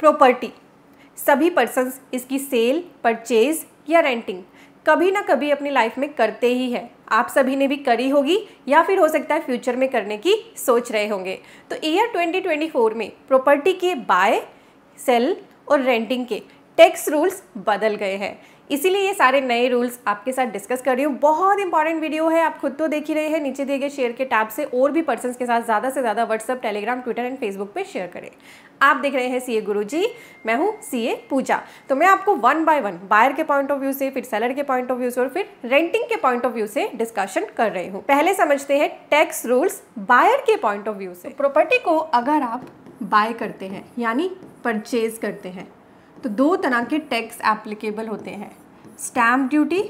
property सभी person इसकी cell purchase या रेंटिंग कभी ना कभी अपनी लाइफ में करते ही है आप सभी ने भी करी होगी या फिर हो सकता है फ्यूचर में करने की सोच रहे होंगे तो ईयर 2024 में प्रॉपर्टी के बाय सेल और रेंटिंग के टैक्स रूल्स बदल गए हैं इसीलिए ये सारे नए रूल्स आपके साथ डिस्कस कर रही हूँ बहुत इंपॉर्टेंट वीडियो है आप खुद तो देख ही रहे हैं नीचे दिए गए शेयर के टैब से और भी पर्सन के साथ ज़्यादा से ज़्यादा WhatsApp Telegram Twitter and Facebook पर शेयर करें आप देख रहे हैं सीए गुरुजी मैं हूँ सीए पूजा तो मैं आपको वन बाय वन बायर के पॉइंट ऑफ व्यू से फिर सेलर के पॉइंट ऑफ व्यू से और फिर रेंटिंग के पॉइंट ऑफ व्यू से डिस्कशन कर रही हूँ पहले समझते हैं टैक्स रूल्स बायर के पॉइंट ऑफ व्यू से प्रॉपर्टी तो को अगर आप बाय करते हैं यानी परचेज करते हैं तो दो तरह के टैक्स एप्लीकेबल होते हैं स्टैम्प ड्यूटी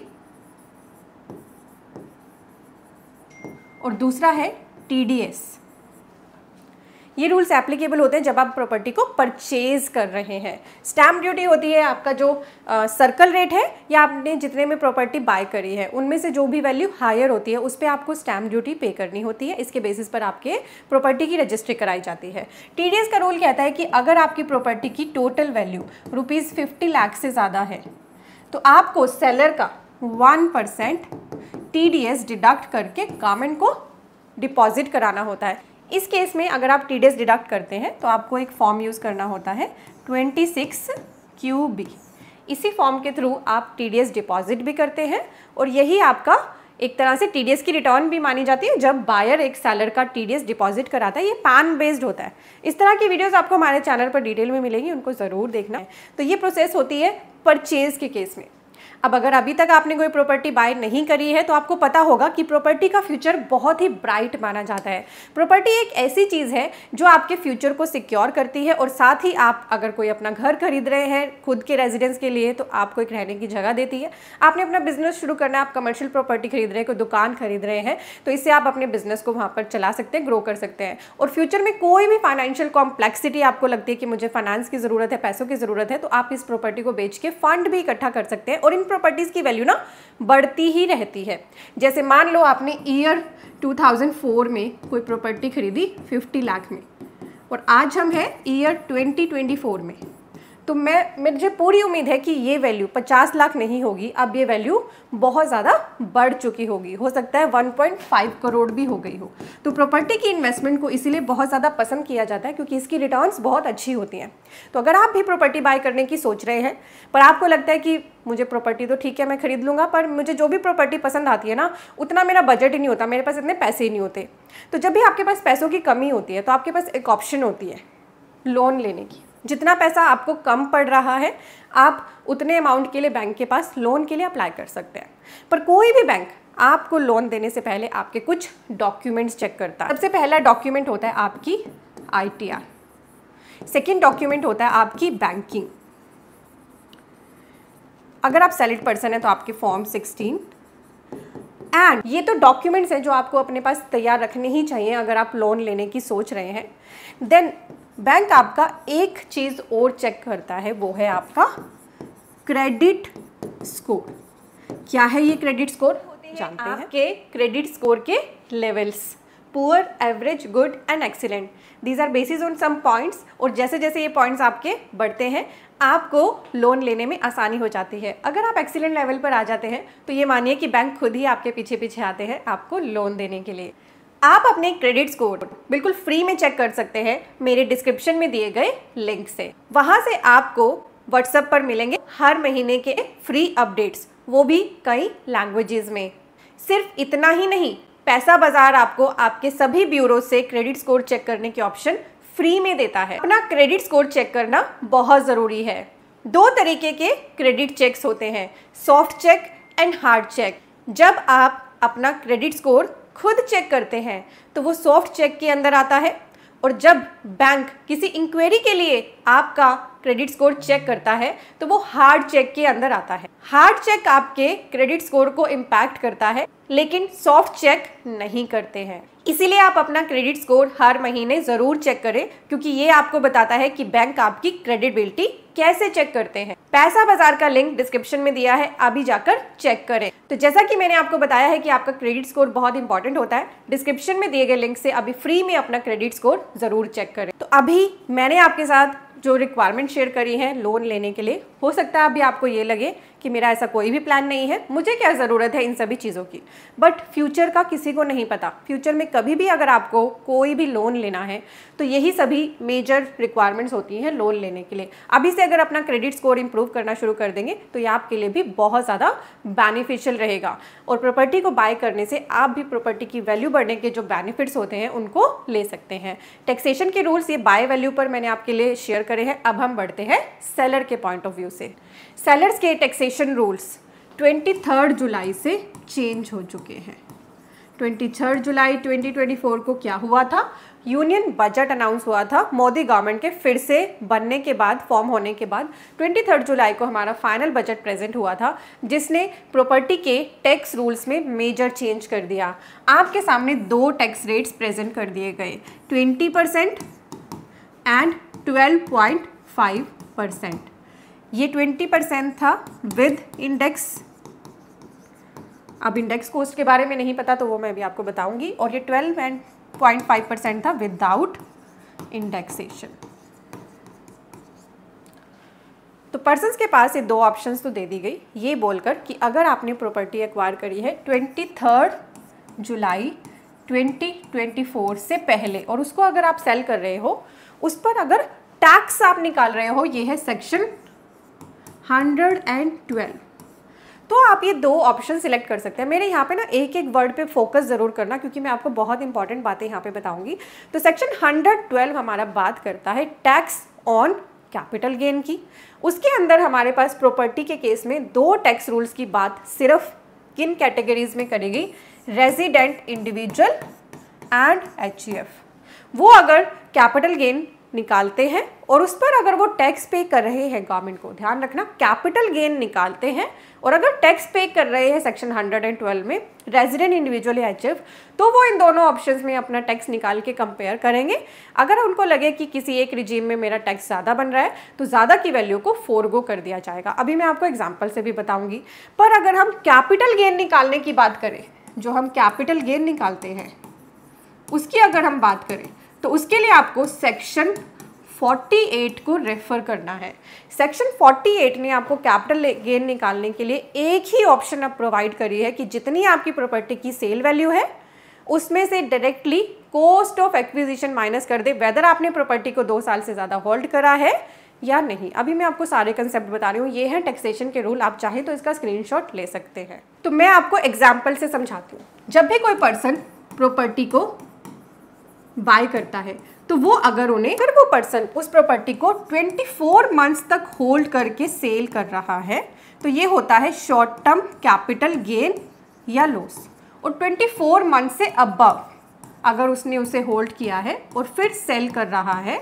और दूसरा है टीडीएस ये रूल्स एप्लीकेबल होते हैं जब आप प्रॉपर्टी को परचेज कर रहे हैं स्टैम्प ड्यूटी होती है आपका जो सर्कल सर्कल रेट है या आपने जितने में प्रॉपर्टी बाय करी है उनमें से जो भी वैल्यू हायर होती है उस पर आपको स्टैम्प ड्यूटी पे करनी होती है इसके बेसिस पर आपके प्रॉपर्टी की रजिस्ट्री कराई जाती है टी का रूल कहता है कि अगर आपकी प्रॉपर्टी की total value rupees fifty lakh से ज़्यादा है तो आपको सेलर का वन परसेंट टी डिडक्ट करके गवर्नमेंट को डिपॉजिट कराना होता है इस केस में अगर आप टी डिडक्ट करते हैं तो आपको एक फॉर्म यूज़ करना होता है ट्वेंटी सिक्स क्यू बी इसी फॉर्म के थ्रू आप टी डिपॉजिट भी करते हैं और यही आपका एक तरह से टी की रिटर्न भी मानी जाती है जब बायर एक सैलर का टी डिपॉजिट कराता है ये पैन बेस्ड होता है इस तरह की वीडियोस आपको हमारे चैनल पर डिटेल में मिलेंगी उनको ज़रूर देखना है तो ये प्रोसेस होती है परचेज़ के केस में अब अगर अभी तक आपने कोई प्रॉपर्टी बाय नहीं करी है तो आपको पता होगा कि प्रॉपर्टी का फ्यूचर बहुत ही ब्राइट माना जाता है प्रॉपर्टी एक ऐसी चीज़ है जो आपके फ्यूचर को सिक्योर करती है और साथ ही आप अगर कोई अपना घर खरीद रहे हैं खुद के रेजिडेंस के लिए तो आपको एक रहने की जगह देती है आपने अपना बिजनेस शुरू करना है आप कमर्शियल प्रॉपर्टी खरीद रहे हैं कोई दुकान खरीद रहे हैं तो इससे आप अपने बिजनेस को वहाँ पर चला सकते हैं ग्रो कर सकते हैं और फ्यूचर में कोई भी फाइनेंशियल कॉम्प्लेक्सिटी आपको लगती है कि मुझे फाइनेंस की ज़रूरत है पैसों की ज़रूरत है तो आप इस प्रॉपर्टी को बेच के फंड भी इकट्ठा कर सकते हैं और इन प्रॉपर्टीज़ की वैल्यू ना बढ़ती ही रहती है जैसे मान लो आपने ईयर 2004 में कोई प्रॉपर्टी खरीदी 50 लाख में और आज हम हैं ईयर 2024 में तो मैं मुझे पूरी उम्मीद है कि ये वैल्यू 50 लाख नहीं होगी अब ये वैल्यू बहुत ज़्यादा बढ़ चुकी होगी हो सकता है 1.5 करोड़ भी हो गई हो तो प्रॉपर्टी की इन्वेस्टमेंट को इसीलिए बहुत ज़्यादा पसंद किया जाता है क्योंकि इसकी रिटर्न्स बहुत अच्छी होती हैं तो अगर आप भी प्रॉपर्टी बाय करने की सोच रहे हैं पर आपको लगता है कि मुझे प्रॉपर्टी तो ठीक है मैं खरीद लूँगा पर मुझे जो भी प्रॉपर्टी पसंद आती है ना उतना मेरा बजट ही नहीं होता मेरे पास इतने पैसे ही नहीं होते तो जब भी आपके पास पैसों की कमी होती है तो आपके पास एक ऑप्शन होती है लोन लेने की जितना पैसा आपको कम पड़ रहा है आप उतने अमाउंट के लिए बैंक के पास लोन के लिए अप्लाई कर सकते हैं पर कोई भी बैंक आपको लोन देने से पहले आपके कुछ डॉक्यूमेंट्स चेक करता है सबसे पहला डॉक्यूमेंट होता है आपकी आईटीआर सेकेंड डॉक्यूमेंट होता है आपकी बैंकिंग अगर आप सैलिड पर्सन है तो आपके फॉर्म सिक्सटीन एंड ये तो डॉक्यूमेंट्स हैं जो आपको अपने पास तैयार रखने ही चाहिए अगर आप लोन लेने की सोच रहे हैं देन बैंक आपका एक चीज़ और चेक करता है वो है आपका क्रेडिट स्कोर क्या है ये क्रेडिट स्कोर जानते हैं आपके क्रेडिट स्कोर के levels poor average good and excellent these are basis on some points और जैसे जैसे ये पॉइंट्स आपके बढ़ते हैं आपको लोन लेने में आसानी हो जाती है अगर आप एक्सीलेंट लेवल पर आ जाते हैं तो ये मानिए कि बैंक खुद ही आपके पीछे पीछे आते हैं आपको लोन देने के लिए आप अपने क्रेडिट स्कोर बिल्कुल फ्री में चेक कर सकते हैं मेरे डिस्क्रिप्शन में दिए गए लिंक से वहां से आपको व्हाट्सएप पर मिलेंगे हर महीने के फ्री अपडेट्स वो भी कई लैंग्वेजेस में सिर्फ इतना ही नहीं पैसा बाजार आपको आपके सभी ब्यूरो से क्रेडिट स्कोर चेक करने के ऑप्शन फ्री में देता है अपना क्रेडिट स्कोर चेक करना बहुत ज़रूरी है दो तरीके के क्रेडिट चेक्स होते हैं soft check and hard check जब आप अपना क्रेडिट स्कोर खुद चेक करते हैं तो वो सॉफ्ट चेक के अंदर आता है और जब बैंक किसी इंक्वायरी के लिए आपका क्रेडिट स्कोर चेक करता है तो वो हार्ड चेक के अंदर आता है हार्ड चेक आपके क्रेडिट स्कोर को इम्पैक्ट करता है लेकिन सॉफ्ट चेक नहीं करते हैं इसीलिए आप अपना क्रेडिट स्कोर हर महीने ज़रूर चेक करें क्योंकि ये आपको बताता है कि बैंक आपकी क्रेडिबिलिटी कैसे चेक करते हैं पैसा बाजार का लिंक डिस्क्रिप्शन में दिया है अभी जाकर चेक करें तो जैसा कि मैंने आपको बताया है कि आपका क्रेडिट स्कोर बहुत इंपॉर्टेंट होता है डिस्क्रिप्शन में दिए गए लिंक से अभी फ्री में अपना क्रेडिट स्कोर जरूर चेक करें तो अभी मैंने आपके साथ जो रिक्वायरमेंट शेयर करी है लोन लेने के लिए हो सकता है अभी आपको ये लगे कि मेरा ऐसा कोई भी प्लान नहीं है मुझे क्या ज़रूरत है इन सभी चीज़ों की बट फ्यूचर का किसी को नहीं पता फ्यूचर में कभी भी अगर आपको कोई भी लोन लेना है तो यही सभी मेजर रिक्वायरमेंट्स होती हैं लोन लेने के लिए अभी से अगर अपना क्रेडिट स्कोर इंप्रूव करना शुरू कर देंगे तो ये आपके लिए भी बहुत ज़्यादा बेनिफिशियल रहेगा और प्रॉपर्टी को बाय करने से आप भी प्रॉपर्टी की वैल्यू बढ़ने के जो बेनिफिट्स होते हैं उनको ले सकते हैं टैक्सेशन के रूल्स ये बाय वैल्यू पर मैंने आपके लिए शेयर करे हैं अब हम बढ़ते हैं सेलर के पॉइंट ऑफ व्यू से सेलर्स के टैक्सेशन इमिग्रेशन रूल्स 23 जुलाई से चेंज हो चुके हैं 23 जुलाई 2024 को क्या हुआ था यूनियन बजट अनाउंस हुआ था मोदी गवर्नमेंट के फिर से बनने के बाद फॉर्म होने के बाद 23 जुलाई को हमारा फाइनल बजट प्रेजेंट हुआ था जिसने प्रॉपर्टी के टैक्स रूल्स में मेजर चेंज कर दिया आपके सामने दो टैक्स रेट्स प्रेजेंट कर दिए गए 20 परसेंट एंड 12.5 परसेंट ये ट्वेंटी परसेंट था विद इंडेक्स अब इंडेक्स कोस्ट के बारे में नहीं पता तो वो मैं अभी आपको बताऊंगी और ये twelve and point five percent था विदाउट इंडेक्सेशन तो पर्सन के पास ये दो ऑप्शंस तो दे दी गई ये बोलकर कि अगर आपने प्रॉपर्टी एक्वायर करी है ट्वेंटी थर्ड जुलाई 2024 से पहले और उसको अगर आप सेल कर रहे हो उस पर अगर टैक्स आप निकाल रहे हो ये है सेक्शन हंड्रेड एंड ट्वेल्व तो आप ये दो ऑप्शन सिलेक्ट कर सकते हैं मेरे यहाँ पे ना एक एक वर्ड पे फोकस ज़रूर करना क्योंकि मैं आपको बहुत इंपॉर्टेंट बातें यहाँ पे बताऊंगी तो सेक्शन 112 हमारा बात करता है टैक्स ऑन कैपिटल गेन की उसके अंदर हमारे पास प्रॉपर्टी के केस में दो टैक्स रूल्स की बात सिर्फ किन कैटेगरीज में करेगी रेजिडेंट इंडिविजुअल एंड एच वो अगर कैपिटल गेन निकालते हैं और उस पर अगर वो टैक्स पे कर रहे हैं गवर्नमेंट को ध्यान रखना कैपिटल गेन निकालते हैं और अगर टैक्स पे कर रहे हैं सेक्शन 112 में रेजिडेंट इंडिविजुअल एच एफ तो वो इन दोनों ऑप्शंस में अपना टैक्स निकाल के कंपेयर करेंगे अगर उनको लगे कि किसी एक रिजीम में मेरा टैक्स ज़्यादा बन रहा है तो ज़्यादा की वैल्यू को फोरगो कर दिया जाएगा अभी मैं आपको एग्जाम्पल से भी बताऊँगी पर अगर हम कैपिटल गेन निकालने की बात करें जो हम कैपिटल गेन निकालते हैं उसकी अगर हम बात करें तो उसके लिए आपको सेक्शन 48 को रेफर करना है सेक्शन 48 ने आपको कैपिटल गेन निकालने के लिए एक ही ऑप्शन अब प्रोवाइड करी है कि जितनी आपकी प्रॉपर्टी की सेल वैल्यू है उसमें से directly cost of acquisition minus कर दे वेदर आपने प्रॉपर्टी को दो साल से ज़्यादा होल्ड करा है या नहीं अभी मैं आपको सारे कंसेप्ट बता रही हूँ ये है टैक्सेशन के रूल आप चाहें तो इसका स्क्रीनशॉट ले सकते हैं तो मैं आपको एग्जाम्पल से समझाती हूँ जब भी कोई पर्सन प्रॉपर्टी को बाय करता है तो वो अगर उन्हें अगर वो पर्सन उस प्रॉपर्टी को 24 मंथ्स तक होल्ड करके सेल कर रहा है तो ये होता है शॉर्ट टर्म कैपिटल गेन या लॉस और 24 मंथ से अबव अगर उसने उसे होल्ड किया है और फिर सेल कर रहा है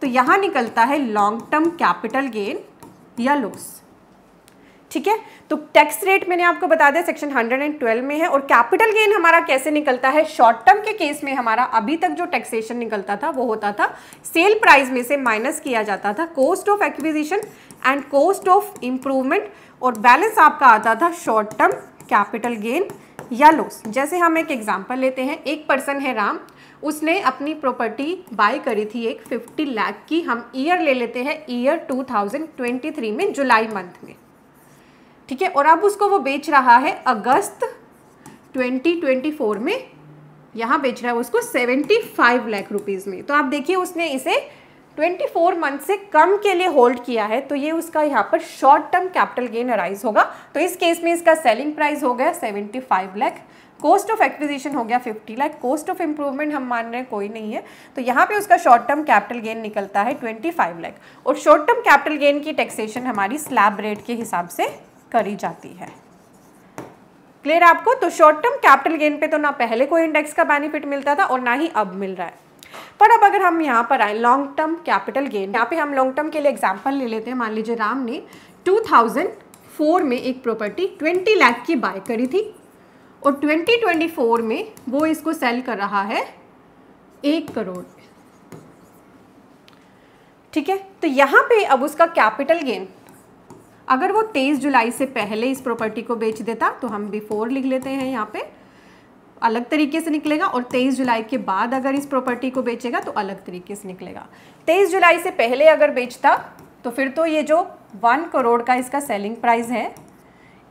तो यहाँ निकलता है लॉन्ग टर्म कैपिटल गेन या लॉस ठीक है तो टैक्स रेट मैंने आपको बता दिया सेक्शन 112 में है और कैपिटल गेन हमारा कैसे निकलता है शॉर्ट टर्म के केस में हमारा अभी तक जो टैक्सेशन निकलता था वो होता था सेल प्राइस में से माइनस किया जाता था cost of acquisition and cost of improvement और बैलेंस आपका आता था शॉर्ट टर्म कैपिटल गेन या लॉस जैसे हम एक एग्जाम्पल लेते हैं एक पर्सन है राम उसने अपनी प्रॉपर्टी बाय करी थी एक 50 लाख की हम ईयर ले लेते हैं ईयर 2023 में जुलाई मंथ में ठीक है और अब उसको वो बेच रहा है अगस्त 2024 में यहाँ बेच रहा है उसको 75 लाख रुपीस में तो आप देखिए उसने इसे 24 मंथ से कम के लिए होल्ड किया है तो ये उसका यहाँ पर short term capital gain arise होगा तो इस केस में इसका सेलिंग प्राइस हो गया 75 लैख कॉस्ट ऑफ एक्विजिशन हो गया 50 लाख कॉस्ट ऑफ इम्प्रूवमेंट हम मान रहे हैं कोई नहीं है तो यहाँ पे उसका शॉर्ट टर्म कैपिटल गेन निकलता है 25 लाख और शॉर्ट टर्म कैपिटल गेन की टैक्सेशन हमारी स्लैब रेट के हिसाब से करी जाती है क्लियर आपको तो शॉर्ट टर्म कैपिटल गेन पे तो ना पहले कोई इंडेक्स का बेनिफिट मिलता था और ना ही अब मिल रहा है पर अब अगर हम यहाँ पर आए लॉन्ग टर्म कैपिटल गेन यहाँ पे हम लॉन्ग टर्म के लिए एग्जाम्पल ले लेते हैं मान लीजिए राम ने 2004 में एक प्रॉपर्टी 20 लाख की बाय करी थी और 2024 में वो इसको सेल कर रहा है एक करोड़ ठीक है तो यहाँ पे अब उसका कैपिटल गेन अगर वो तेईस जुलाई से पहले इस प्रॉपर्टी को बेच देता तो हम बिफोर लिख लेते हैं यहाँ पे अलग तरीके से निकलेगा और 23 जुलाई के बाद अगर इस प्रॉपर्टी को बेचेगा तो अलग तरीके से निकलेगा 23 जुलाई से पहले अगर बेचता तो फिर तो ये जो वन करोड़ का इसका सेलिंग प्राइस है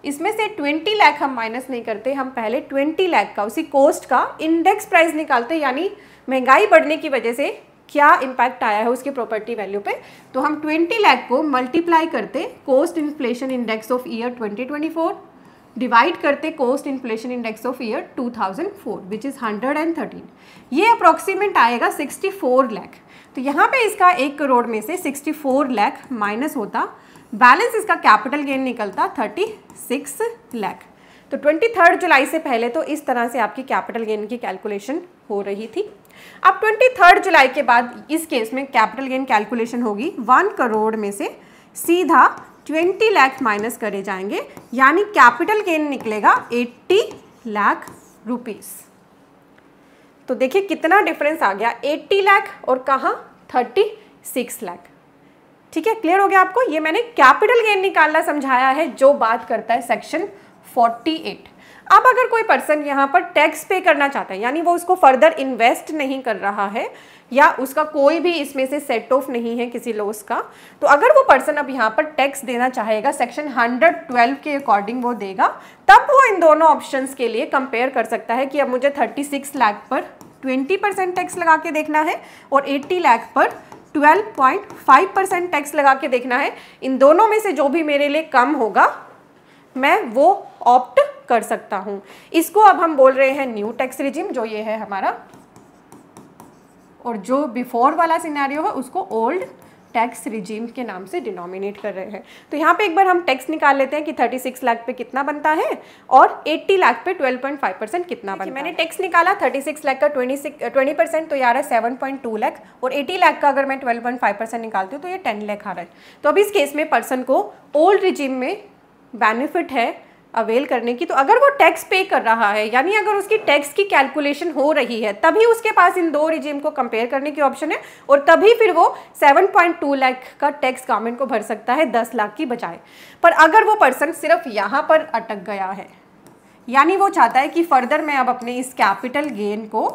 इसमें से 20 लाख हम माइनस नहीं करते हम पहले 20 लाख का उसी कॉस्ट का इंडेक्स प्राइस निकालते यानी महंगाई बढ़ने की वजह से क्या इम्पैक्ट आया है उसके प्रॉपर्टी वैल्यू पे तो हम 20 लाख को मल्टीप्लाई करते cost inflation index of year 2024 divide करते cost inflation index of year 2004 which is hundred and thirteen ये अप्रॉक्सीमेट आएगा 64 लाख तो यहाँ पे इसका एक करोड़ में से 64 लाख माइनस होता बैलेंस इसका कैपिटल गेन निकलता 36 लाख तो ट्वेंटी थर्ड जुलाई से पहले तो इस तरह से आपकी कैपिटल गेन की कैलकुलेशन हो रही थी अब ट्वेंटी थर्ड जुलाई के बाद इस केस में कैपिटल गेन कैलकुलेशन होगी वन करोड़ में से सीधा ट्वेंटी लाख माइनस करे जाएंगे यानी कैपिटल गेन निकलेगा एट्टी लाख रुपीस तो देखिए कितना डिफरेंस आ गया एट्टी लाख और कहा थर्टी सिक्स लाख ठीक है क्लियर हो गया आपको ये मैंने कैपिटल गेन निकालना समझाया है जो बात करता है सेक्शन 48 अब अगर कोई पर्सन यहाँ पर टैक्स पे करना चाहता है यानी वो उसको फर्दर इन्वेस्ट नहीं कर रहा है या उसका कोई भी इसमें से सेट ऑफ नहीं है किसी लॉस का तो अगर वो पर्सन अब यहाँ पर टैक्स देना चाहेगा सेक्शन 112 के अकॉर्डिंग वो देगा तब वो इन दोनों ऑप्शंस के लिए कंपेयर कर सकता है कि अब मुझे 36 लाख पर 20 परसेंट टैक्स लगा के देखना है और 80 लाख पर 12.5 परसेंट टैक्स लगा के देखना है इन दोनों में से जो भी मेरे लिए कम होगा मैं वो ऑप्ट कर सकता हूं इसको अब हम बोल रहे हैं न्यू टैक्स रिजिम जो ये है हमारा और जो बिफोर वाला सिनेरियो है उसको ओल्ड टैक्स रिजीम के नाम से डिनोमिनेट कर रहे हैं तो यहाँ पे एक बार हम टैक्स निकाल लेते हैं कि 36 लाख पे कितना बनता है और 80 लाख पे 12.5 परसेंट कितना बनता है मैंने टैक्स निकाला 36 लाख का 26 20 परसेंट तो यार है 7.2 लाख और 80 लाख का अगर मैं 12.5 परसेंट निकालती हूँ तो ये 10 लाख आ रहा है तो अभी इस केस में पर्सन को ओल्ड रिजीम में बेनिफिट है अवेल करने की तो अगर वो टैक्स पे कर रहा है यानी अगर उसकी टैक्स की कैलकुलेशन हो रही है तभी उसके पास इन दो रिजीम को कंपेयर करने की ऑप्शन है और तभी फिर वो 7.2 लाख का टैक्स गवर्नमेंट को भर सकता है 10 लाख की बजाय पर अगर वो पर्सन सिर्फ यहाँ पर अटक गया है यानी वो चाहता है कि फर्दर मैं अब अपने इस कैपिटल गेन को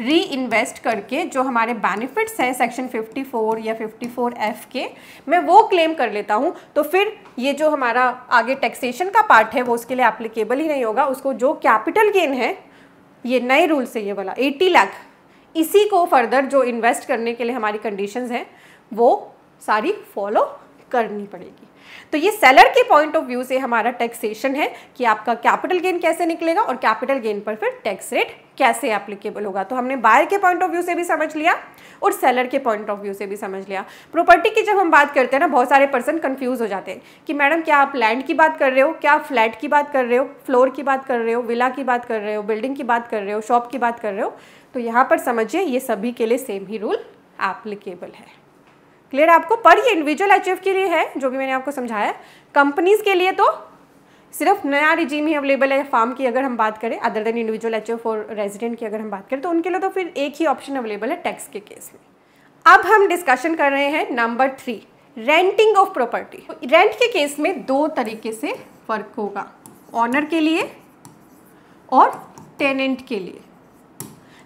री इन्वेस्ट करके जो हमारे बेनिफिट्स हैं सेक्शन 54 या एफ़ के मैं वो क्लेम कर लेता हूँ तो फिर ये जो हमारा आगे टैक्सेशन का पार्ट है वो उसके लिए एप्लीकेबल ही नहीं होगा उसको जो कैपिटल गेन है ये नए रूल से ये वाला 80 लाख इसी को फर्दर जो इन्वेस्ट करने के लिए हमारी कंडीशंस हैं वो सारी फॉलो करनी पड़ेगी तो ये सेलर के पॉइंट ऑफ व्यू से हमारा टैक्सेशन है कि आपका कैपिटल गेन कैसे निकलेगा और कैपिटल गेन पर फिर टैक्स रेट कैसे एप्लीकेबल होगा तो हमने बायर के पॉइंट ऑफ व्यू से भी समझ लिया और सेलर के पॉइंट ऑफ व्यू से भी समझ लिया प्रॉपर्टी की जब हम बात करते हैं ना बहुत सारे पर्सन कन्फ्यूज हो जाते हैं कि मैडम क्या आप लैंड की बात कर रहे हो क्या आप फ्लैट की बात कर रहे हो फ्लोर की बात कर रहे हो विला की बात कर रहे हो बिल्डिंग की बात कर रहे हो शॉप की बात कर रहे हो तो यहाँ पर समझिए ये सभी के लिए सेम ही रूल एप्लीकेबल है क्लियर आपको पर ये इंडिविजुअल अचीव के लिए है जो भी मैंने आपको समझाया कंपनीज के लिए तो सिर्फ नया रिजीम ही अवेलेबल है फार्म की अगर हम बात करें other than individual H for resident की अगर हम बात करें तो उनके लिए तो फिर एक ही ऑप्शन अवेलेबल है टैक्स के केस में अब हम डिस्कशन कर रहे हैं number three renting of property rent के केस में दो तरीके से फर्क होगा ऑनर के लिए और टेनेंट के लिए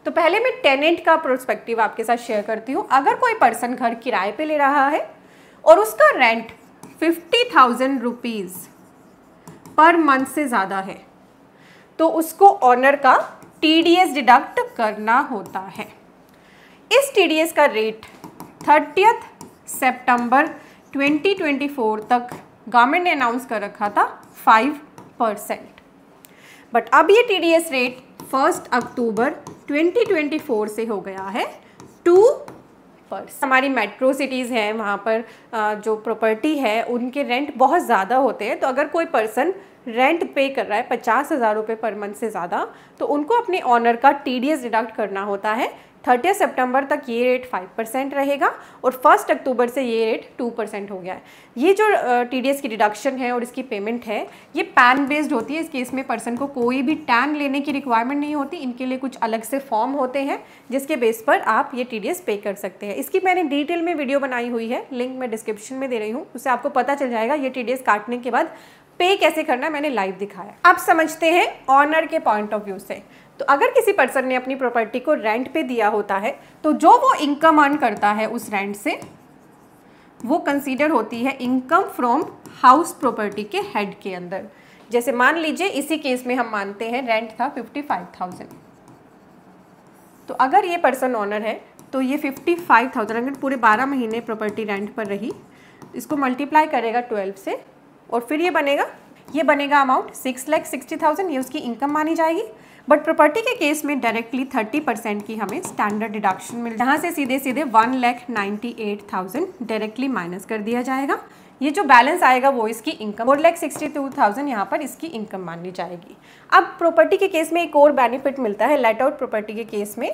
तो पहले मैं टेनेंट का प्रोस्पेक्टिव आपके साथ शेयर करती हूँ अगर कोई पर्सन घर किराए पे ले रहा है और उसका rent fifty thousand rupees per month से ज़्यादा है तो उसको ऑनर का टीडीएस डिडक्ट करना होता है इस टीडीएस का रेट थर्टियथ सितंबर 2024 तक गवर्नमेंट ने अनाउंस कर रखा था 5 परसेंट बट अब ये टीडीएस रेट फर्स्ट अक्टूबर 2024 से हो गया है टू पर्स हमारी मेट्रो सिटीज़ हैं वहाँ पर जो प्रॉपर्टी है उनके रेंट बहुत ज़्यादा होते हैं तो अगर कोई पर्सन रेंट पे कर रहा है पचास हज़ार रुपये पर मंथ से ज़्यादा तो उनको अपने ऑनर का टी डिडक्ट करना होता है थर्टी सितंबर तक ये रेट फाइव परसेंट रहेगा और फर्स्ट अक्टूबर से ये रेट टू परसेंट हो गया है ये जो टी uh, की डिडक्शन है और इसकी पेमेंट है ये पैन बेस्ड होती है इस केस में पर्सन को कोई भी टैन लेने की रिक्वायरमेंट नहीं होती इनके लिए कुछ अलग से फॉर्म होते हैं जिसके बेस पर आप ये टी पे कर सकते हैं इसकी मैंने डिटेल में वीडियो बनाई हुई है लिंक मैं डिस्क्रिप्शन में दे रही हूँ उससे आपको पता चल जाएगा ये टी काटने के बाद पे कैसे करना है मैंने लाइव दिखाया अब समझते हैं ऑनर के पॉइंट ऑफ व्यू से तो अगर किसी पर्सन ने अपनी प्रॉपर्टी को रेंट पे दिया होता है तो जो वो इनकम अर्न करता है उस रेंट से वो कंसीडर होती है इनकम फ्रॉम हाउस प्रॉपर्टी के हेड के अंदर जैसे मान लीजिए इसी केस में हम मानते हैं रेंट था फिफ्टी फाइव थाउजेंड तो अगर ये पर्सन ऑनर है तो ये फिफ्टी फाइव थाउजेंड अगर पूरे बारह महीने प्रॉपर्टी रेंट पर रही इसको मल्टीप्लाई करेगा ट्वेल्व से और फिर ये बनेगा ये बनेगा amount six lakh sixty thousand ये उसकी इनकम मानी जाएगी बट प्रॉपर्टी के केस में डायरेक्टली थर्टी परसेंट की हमें स्टैंडर्ड डिडक्शन मिल जहाँ से सीधे सीधे one lakh ninety eight thousand directly minus कर दिया जाएगा ये जो बैलेंस आएगा वो इसकी income four lakh sixty two thousand यहाँ पर इसकी इनकम मानी जाएगी अब प्रॉपर्टी के केस में एक और बेनिफिट मिलता है लेट आउट प्रॉपर्टी के केस में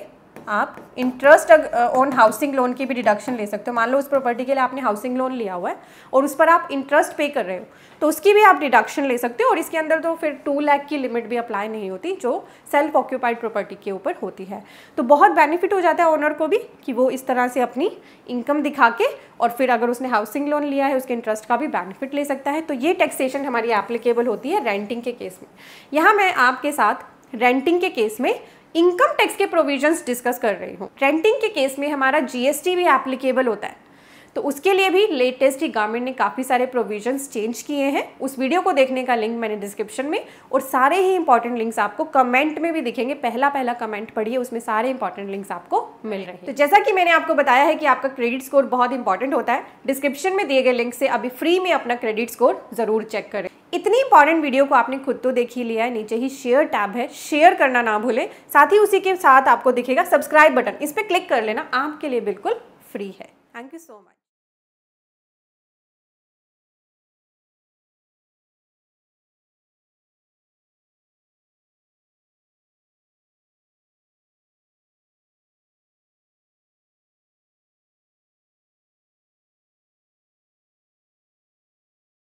आप इंटरेस्ट ऑन हाउसिंग लोन की भी डिडक्शन ले सकते हो मान लो उस प्रॉपर्टी के लिए आपने हाउसिंग लोन लिया हुआ है और उस पर आप इंटरेस्ट पे कर रहे हो तो उसकी भी आप डिडक्शन ले सकते हो और इसके अंदर तो फिर टू लैख की लिमिट भी अप्लाई नहीं होती जो सेल्फ ऑक्यूपाइड प्रॉपर्टी के ऊपर होती है तो बहुत बेनिफिट हो जाता है ओनर को भी कि वो इस तरह से अपनी इनकम दिखा के और फिर अगर उसने हाउसिंग लोन लिया है उसके इंटरेस्ट का भी बेनिफिट ले सकता है तो ये टैक्सेशन हमारी एप्लीकेबल होती है रेंटिंग के केस में यहाँ मैं आपके साथ रेंटिंग के केस में इनकम टैक्स के प्रोविजंस डिस्कस कर रही हूँ रेंटिंग के केस में हमारा जीएसटी भी एप्लीकेबल होता है तो उसके लिए भी लेटेस्ट ही गवर्नमेंट ने काफ़ी सारे प्रोविजंस चेंज किए हैं उस वीडियो को देखने का लिंक मैंने डिस्क्रिप्शन में और सारे ही इंपॉर्टेंट लिंक्स आपको कमेंट में भी दिखेंगे पहला पहला कमेंट पढ़िए उसमें सारे इंपॉर्टेंट लिंक्स आपको मिल रहे हैं तो, तो जैसा कि मैंने आपको बताया है कि आपका क्रेडिट स्कोर बहुत इंपॉर्टेंट होता है डिस्क्रिप्शन में दिए गए लिंक से अभी फ्री में अपना क्रेडिट स्कोर जरूर चेक करें इतनी इंपॉर्टेंट वीडियो को आपने खुद तो देख ही लिया है नीचे ही शेयर टैब है शेयर करना ना भूलें साथ ही उसी के साथ आपको दिखेगा सब्सक्राइब बटन इस पर क्लिक कर लेना आपके लिए बिल्कुल फ्री है थैंक यू सो मच